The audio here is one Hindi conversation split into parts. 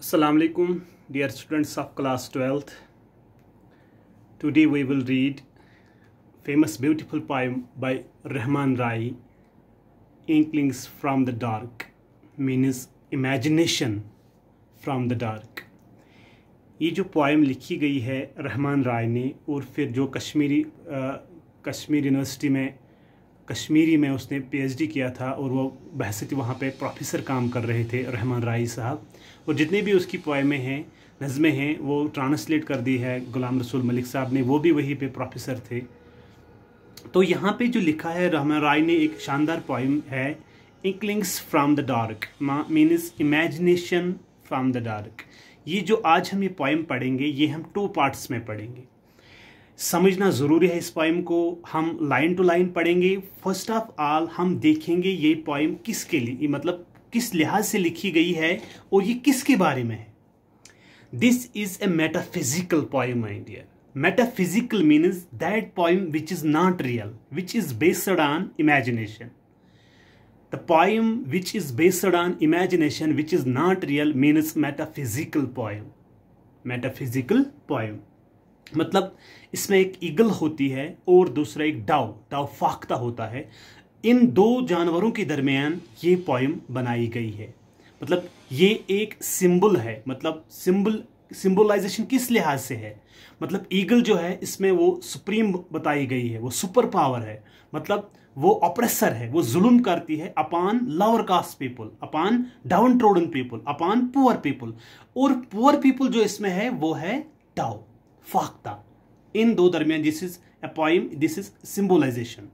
Assalamualaikum dear students of class 12th today we will read famous beautiful poem by Rahman Rai Inklings from the dark means imagination from the dark ये जो poem लिखी गई है रहमान राय ने और फिर जो कश्मीरी आ, कश्मीर यूनिवर्सिटी में कश्मीरी में उसने पीएचडी किया था और वो बहसत वहाँ पे प्रोफेसर काम कर रहे थे रहमान राय साहब और जितनी भी उसकी पोएमें हैं नज़में हैं वो ट्रांसलेट कर दी है गुलाम रसूल मलिक साहब ने वो भी वहीं पे प्रोफेसर थे तो यहाँ पे जो लिखा है रहमान राय ने एक शानदार पोइम है inklings from the dark means imagination from the dark ये जो आज हम ये पोइम पढ़ेंगे ये हम टू पार्ट्स में पढ़ेंगे समझना ज़रूरी है इस पोइम को हम लाइन टू लाइन पढ़ेंगे फर्स्ट ऑफ ऑल हम देखेंगे ये पोइम किसके लिए मतलब किस लिहाज से लिखी गई है और ये किसके बारे में है this is a metaphysical poem my dear metaphysical means that poem which is not real which is based on imagination the poem which is based on imagination which is not real means metaphysical poem metaphysical poem मतलब इसमें एक ईगल होती है और दूसरा एक डाउ डाउ फाख्ता होता है इन दो जानवरों के दरमियान ये पोइम बनाई गई है मतलब ये एक सिंबल है मतलब सिंबल सिंबलाइजेशन किस लिहाज से है मतलब ईगल जो है इसमें वो सुप्रीम बताई गई है वो सुपर पावर है मतलब वो ऑप्रेसर है वो जुल्म करती है upon lower caste people upon downtrodden people upon poor people और पुअर पीपल जो इसमें है वो है डाओ फाख्ता इन दो दरमियान this is a this is symbolization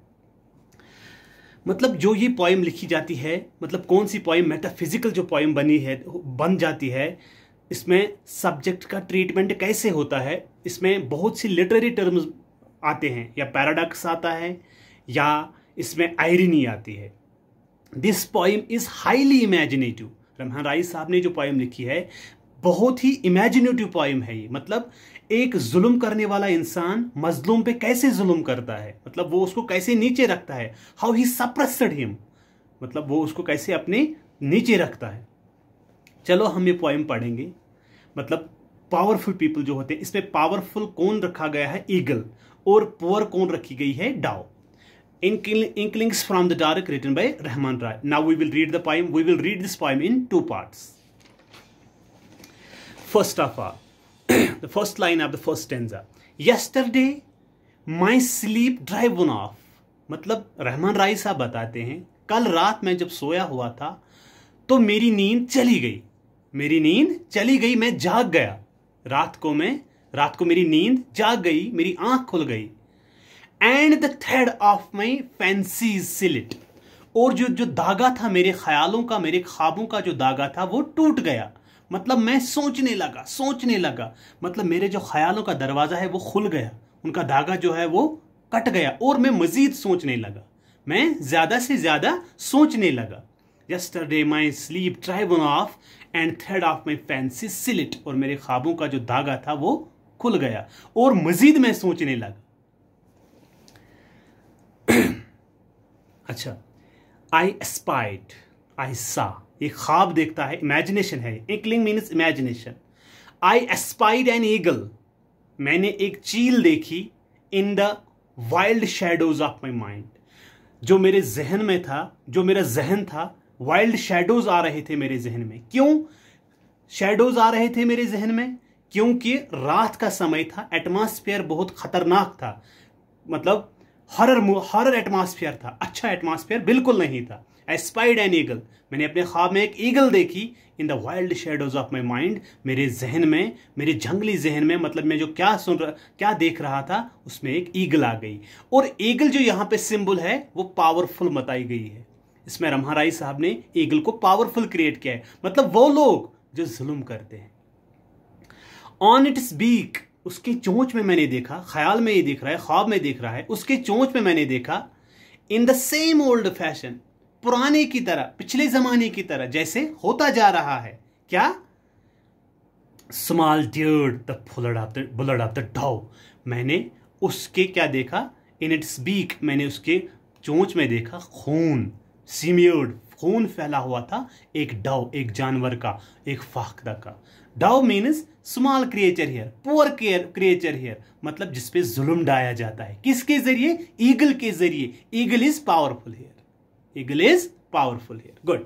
मतलब जो ये पोइम लिखी जाती है मतलब कौन सी पोइम मेटाफिजिकल जो पोइम बनी है बन जाती है इसमें सब्जेक्ट का ट्रीटमेंट कैसे होता है इसमें बहुत सी लिटरेरी टर्म्स आते हैं या पैराडॉक्स आता है या इसमें आयरनी आती है this poem is highly imaginative Rahman Rai साहब ने जो पोइम लिखी है बहुत ही इमेजिनेटिव पोइम है ये मतलब एक जुल्म करने वाला इंसान मजलूम पे कैसे जुल्म करता है मतलब वो उसको कैसे नीचे रखता है हाउ ही सप्रेस्ड हिम मतलब वो उसको कैसे अपने नीचे रखता है चलो हम ये पोएम पढ़ेंगे मतलब पावरफुल पीपल जो होते हैं इसमें पावरफुल कौन रखा गया है ईगल और पुअर कौन रखी गई है डाओ inklings from the dark written by Rahman Rai now we will read the poem we will read this poem in two parts first of all the first line of the first stanza yesterday my sleep drive on off मतलब रहमान राय साहब बताते हैं कल रात मैं जब सोया हुआ था तो मेरी नींद चली गई मेरी नींद चली गई मैं जाग गया रात को मैं रात को मेरी नींद जाग गई मेरी आंख खुल गई and the third of my fancy slit और जो जो धागा था मेरे ख्यालों का मेरे ख्वाबों का जो धागा था वो टूट गया मतलब मैं सोचने लगा सोचने लगा मतलब मेरे जो ख्यालों का दरवाज़ा है वो खुल गया उनका धागा जो है वो कट गया और मैं मज़ीद सोचने लगा मैं ज़्यादा से ज़्यादा सोचने लगा yesterday my sleep driven of and third of my fancy slit और मेरे ख्वाबों का जो धागा था वो खुल गया और मज़ीद मैं सोचने लगा अच्छा आई एस्पाइड आई सा ये ख्वाब देखता है इमेजिनेशन है inkling means imagination I espied an eagle मैंने एक चील देखी in the wild shadows of my mind जो मेरे जहन में था जो मेरा जहन था वाइल्ड शेडोज आ रहे थे मेरे जहन में क्यों शेडोज आ रहे थे मेरे जहन में क्योंकि रात का समय था एटमॉस्फेयर बहुत खतरनाक था मतलब हॉरर हॉरर एटमॉस्फेयर था अच्छा एटमॉस्फेयर बिल्कुल नहीं था स्पाइड एन ईगल मैंने अपने ख्वाब में एक ईगल देखी in the wild shadows of my mind मेरे जहन में मेरे जंगली जहन में मतलब मैं जो क्या सुन रहा क्या देख रहा था उसमें एक ईगल आ गई और ईगल जो यहाँ पे सिंबल है वो पावरफुल बताई गई है इसमें रमहाराई साहब ने ईगल को पावरफुल क्रिएट किया है मतलब वो लोग जो जुल्म करते हैं ऑन इट्स बीक उसकी चोंच में मैंने देखा ख्याल में ये देख रहा है ख्वाब में देख रहा है उसके चोंच में मैंने देखा in the same old fashion पुराने की तरह पिछले जमाने की तरह जैसे होता जा रहा है क्या small dude the flood of the blood of the डॉ मैंने उसके क्या देखा इन इट्स बीक मैंने उसके चोंच में देखा खून सीमियोड खून फैला हुआ था एक डव एक जानवर का एक फाखदा का dove means small creature here poor creature here मतलब जिसपे जुल्म डाया जाता है किसके जरिए ईगल के जरिए eagle is powerful here eagle is powerful here good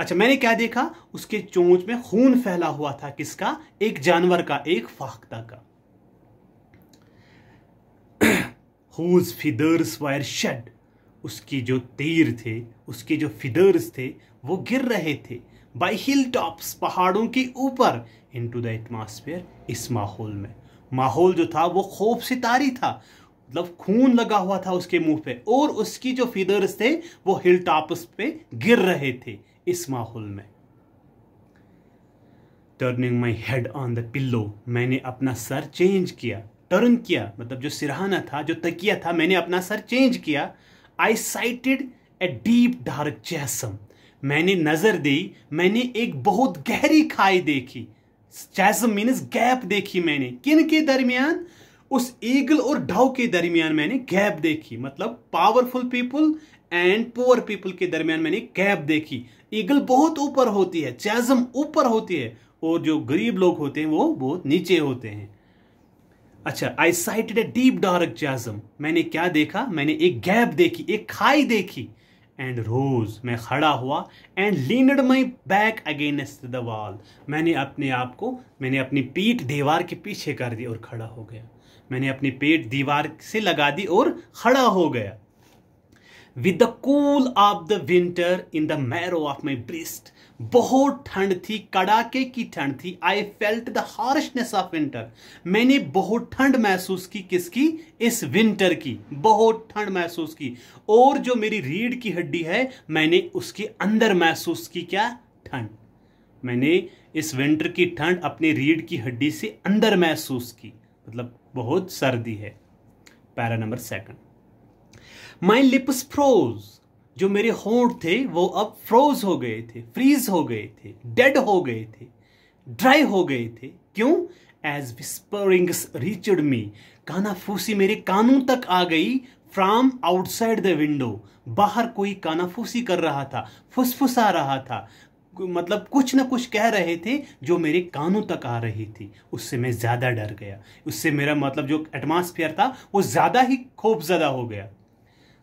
अच्छा मैंने क्या देखा उसके चोंच में खून फैला हुआ था किसका एक जानवर का एक फाख्ता का हुज फिदर्स वायर शेड उसकी जो तीर थे उसके जो फिदर्स थे वो गिर रहे थे बाई हिल टॉप्स पहाड़ों के ऊपर इन टू द एटमोसफेयर इस माहौल में माहौल जो था वो खौफ सितारी था मतलब खून लगा हुआ था उसके मुंह पे और उसकी जो फीदर्स थे वो हिल टॉप्स पे गिर रहे थे इस माहौल में turning my head on the pillow मैंने अपना सर चेंज किया टर्न किया मतलब जो सिरहाना था जो तकिया था मैंने अपना सर चेंज किया I sighted a deep dark chasm मैंने नजर दी मैंने एक बहुत गहरी खाई देखी चैसम मीन गैप देखी मैंने किन के दरमियान उस ईगल और डाउ के दरमियान मैंने गैप देखी मतलब powerful people and poor people के दरमियान मैंने गैप देखी ईगल बहुत ऊपर होती है चैजम ऊपर होती है और जो गरीब लोग होते हैं वो बहुत नीचे होते हैं अच्छा I sighted a deep dark chasm मैंने क्या देखा मैंने एक गैप देखी एक खाई देखी एंड रोज मैं खड़ा हुआ and leaned my back against the wall मैंने अपने आप को मैंने अपनी पीठ दीवार के पीछे कर दी और खड़ा हो गया मैंने अपनी पेट दीवार से लगा दी और खड़ा हो गया with the cool of the winter in the marrow of my breast बहुत ठंड थी कड़ाके की ठंड थी I felt the harshness of winter मैंने बहुत ठंड महसूस की किसकी इस विंटर की बहुत ठंड महसूस की और जो मेरी रीढ़ की हड्डी है मैंने उसके अंदर महसूस की क्या ठंड मैंने इस विंटर की ठंड अपनी रीढ़ की हड्डी से अंदर महसूस की मतलब बहुत सर्दी है para number second my lips froze जो मेरे होंठ थे वो अब फ्रोज हो गए थे फ्रीज हो गए थे डेड हो गए थे ड्राई हो गए थे क्यों एज विस्परिंग्स रीचड मी काना फूसी मेरे कानों तक आ गई फ्रॉम आउटसाइड द विंडो बाहर कोई कानाफूसी कर रहा था फुसफुसा रहा था मतलब कुछ ना कुछ कह रहे थे जो मेरे कानों तक आ रही थी उससे मैं ज़्यादा डर गया उससे मेरा मतलब जो एटमॉस्फेयर था वो ज़्यादा ही ज़्यादा हो गया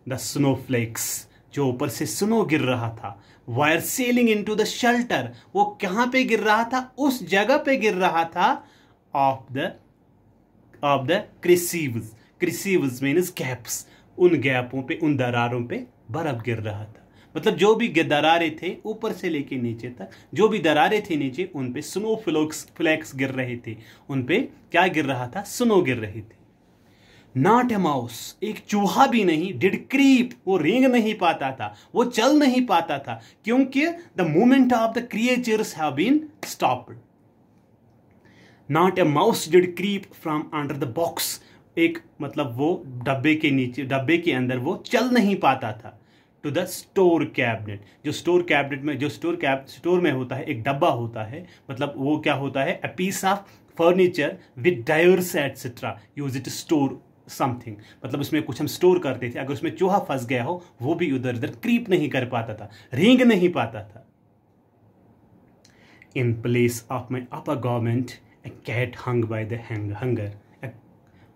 द स्नो फ्लेक्स जो ऊपर से स्नो गिर रहा था वायर सेलिंग इन टू द शेल्टर वो कहाँ पे गिर रहा था उस जगह पे गिर रहा था of the of the crevices crevices means gaps उन गैपों पे उन दरारों पे बर्फ गिर रहा था मतलब जो भी दरारे थे ऊपर से लेके नीचे तक जो भी दरारे थे नीचे उन पे स्नो फ्लोक्स फ्लैक्स गिर रहे थे उन पे क्या गिर रहा था स्नो गिर रहे थे नॉट ए माउस एक चूहा भी नहीं डिड क्रीप वो रेंग नहीं पाता था वो चल नहीं पाता था क्योंकि the movement of the creatures have been stopped not a mouse did creep from under the box एक मतलब वो डब्बे के नीचे डब्बे के अंदर वो चल नहीं पाता था टू द स्टोर कैबिनेट जो स्टोर कैबिनेट में जो स्टोर कैब स्टोर में होता है एक डब्बा होता है मतलब वो क्या होता है a piece of furniture with drawers etcetera use it store something मतलब उसमें कुछ हम स्टोर करते थे अगर उसमें चूहा फंस गया हो वो भी उधर उधर क्रीप नहीं कर पाता था रिंग नहीं पाता था in place of my upper government a cat hung by the hunger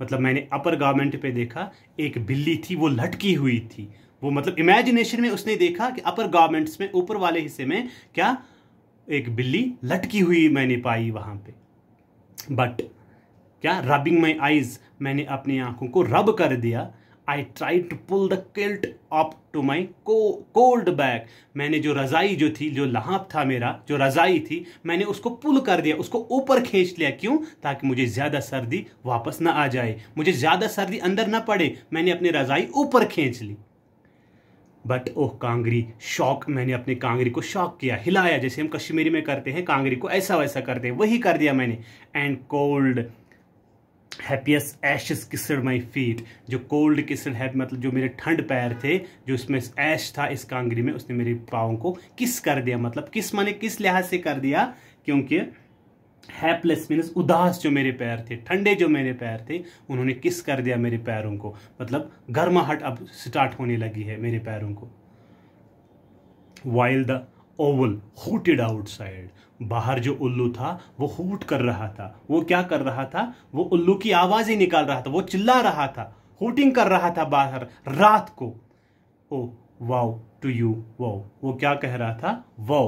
मतलब मैंने अपर गवर्नमेंट पे देखा एक बिल्ली थी वो लटकी हुई थी वो मतलब इमेजिनेशन में उसने देखा कि अपर गवर्नमेंट्स में ऊपर वाले हिस्से में क्या एक बिल्ली लटकी हुई मैंने पाई वहां पे बट क्या रबिंग माई आईज मैंने अपनी आंखों को रब कर दिया I tried to pull the quilt up to my cold bag मैंने जो रजाई जो थी जो लहाप था मेरा जो रजाई थी मैंने उसको पुल कर दिया उसको ऊपर खींच लिया क्यों ताकि मुझे ज़्यादा सर्दी वापस ना आ जाए मुझे ज़्यादा सर्दी अंदर ना पड़े मैंने अपनी रजाई ऊपर खींच ली but oh oh, kangri shock मैंने अपने कांगरी को शॉक किया हिलाया जैसे हम कश्मीरी में करते हैं कांगरी को ऐसा वैसा करते हैं वही कर दिया मैंने and cold heaped ashes kissed my feet जो कोल्ड किसड है मतलब जो मेरे ठंड पैर थे जो इसमें ऐश था इस कांगरी में उसने मेरे पाओं को किस कर दिया मतलब किस माने किस लिहाज से कर दिया क्योंकि हैपलेस मीन्स उदास जो मेरे पैर थे ठंडे जो मेरे पैर थे उन्होंने किस कर दिया मेरे पैरों को मतलब गर्माहट अब स्टार्ट होने लगी है मेरे पैरों को while the owl hooted outside बाहर जो उल्लू था वो हूट कर रहा था वो क्या कर रहा था वो उल्लू की आवाज ही निकाल रहा था वो चिल्ला रहा था हूटिंग कर रहा था बाहर रात को ओ वाओ टू यू वो वो क्या कह रहा था वो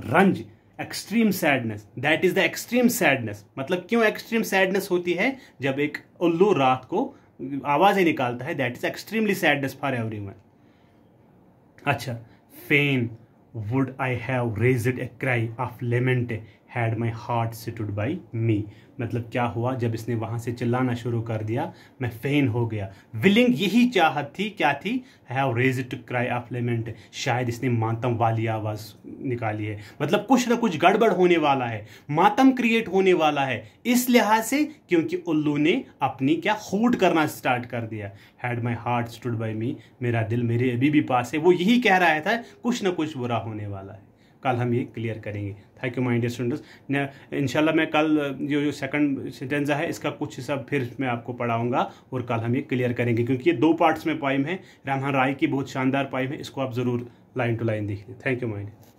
रंज extreme sadness that is the extreme sadness मतलब क्यों एक्सट्रीम सैडनेस होती है जब एक उल्लू रात को आवाज ही निकालता है that is extremely sadness for every अच्छा fain would I have raise it a cry of lament had my heart stood by me मतलब क्या हुआ जब इसने वहाँ से चिल्लाना शुरू कर दिया मैं फेन हो गया विलिंग यही चाहत थी क्या थी have raise to cry of lament शायद इसने मातम वाली आवाज़ निकाली है मतलब कुछ ना कुछ गड़बड़ होने वाला है मातम क्रिएट होने वाला है इस लिहाज से क्योंकि उल्लू ने अपनी क्या हूट करना स्टार्ट कर दिया had my heart stood by me मेरा दिल मेरे अभी भी पास है वो यही कह रहा था कुछ ना कुछ बुरा होने वाला है कल हम ये क्लियर करेंगे thank you my dear students इनशाला मैं कल uh, जो जो सेकंड सेंटेंसा है इसका कुछ हिस्सा फिर मैं आपको पढ़ाऊंगा और कल हम ये क्लियर करेंगे क्योंकि ये दो पार्ट्स में पाइम है रामहन राय की बहुत शानदार पाइम है इसको आप ज़रूर लाइन टू लाइन देखिए थैंक यू माई